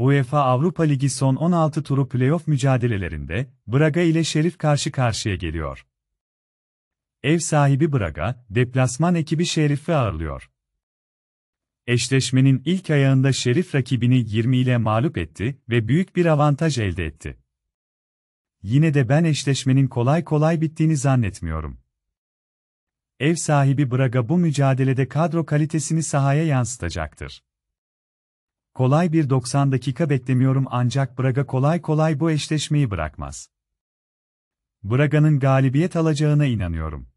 UEFA Avrupa Ligi son 16 turu playoff mücadelelerinde Braga ile Şerif karşı karşıya geliyor. Ev sahibi Braga, deplasman ekibi Şerif'i ağırlıyor. Eşleşmenin ilk ayağında Şerif rakibini 20 ile mağlup etti ve büyük bir avantaj elde etti. Yine de ben eşleşmenin kolay kolay bittiğini zannetmiyorum. Ev sahibi Braga bu mücadelede kadro kalitesini sahaya yansıtacaktır. Kolay bir 90 dakika beklemiyorum ancak Braga kolay kolay bu eşleşmeyi bırakmaz. Braga'nın galibiyet alacağına inanıyorum.